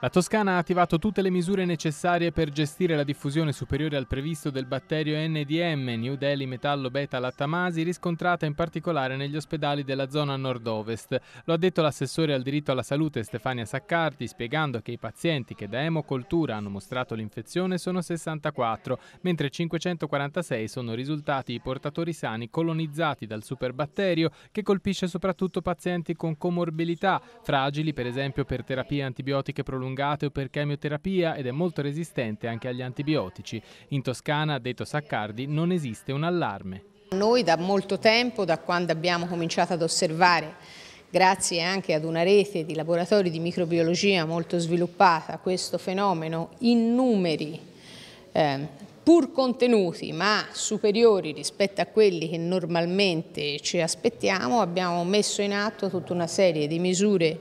La Toscana ha attivato tutte le misure necessarie per gestire la diffusione superiore al previsto del batterio NDM, New Delhi Metallo Beta Lattamasi, riscontrata in particolare negli ospedali della zona nord-ovest. Lo ha detto l'assessore al diritto alla salute Stefania Saccardi, spiegando che i pazienti che da emocoltura hanno mostrato l'infezione sono 64, mentre 546 sono risultati i portatori sani colonizzati dal superbatterio che colpisce soprattutto pazienti con comorbilità, fragili per esempio per terapie antibiotiche prolungate prolungate per chemioterapia ed è molto resistente anche agli antibiotici. In Toscana, ha detto Saccardi, non esiste un allarme. Noi da molto tempo, da quando abbiamo cominciato ad osservare grazie anche ad una rete di laboratori di microbiologia molto sviluppata, questo fenomeno in numeri eh, pur contenuti ma superiori rispetto a quelli che normalmente ci aspettiamo, abbiamo messo in atto tutta una serie di misure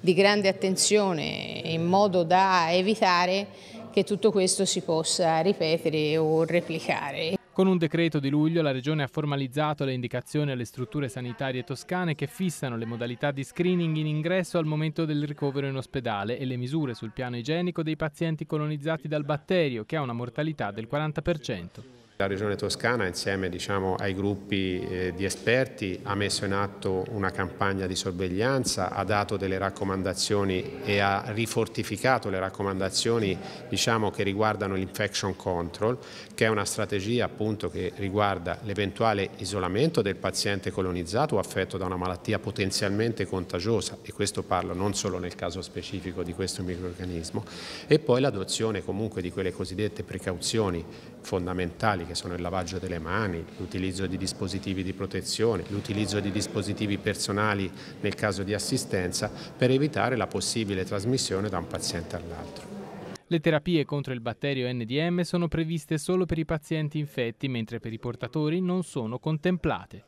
di grande attenzione in modo da evitare che tutto questo si possa ripetere o replicare. Con un decreto di luglio la Regione ha formalizzato le indicazioni alle strutture sanitarie toscane che fissano le modalità di screening in ingresso al momento del ricovero in ospedale e le misure sul piano igienico dei pazienti colonizzati dal batterio che ha una mortalità del 40%. La Regione Toscana insieme diciamo, ai gruppi eh, di esperti ha messo in atto una campagna di sorveglianza, ha dato delle raccomandazioni e ha rifortificato le raccomandazioni diciamo, che riguardano l'infection control, che è una strategia appunto, che riguarda l'eventuale isolamento del paziente colonizzato o affetto da una malattia potenzialmente contagiosa, e questo parlo non solo nel caso specifico di questo microorganismo, e poi l'adozione comunque di quelle cosiddette precauzioni fondamentali che sono il lavaggio delle mani, l'utilizzo di dispositivi di protezione, l'utilizzo di dispositivi personali nel caso di assistenza per evitare la possibile trasmissione da un paziente all'altro. Le terapie contro il batterio NDM sono previste solo per i pazienti infetti, mentre per i portatori non sono contemplate.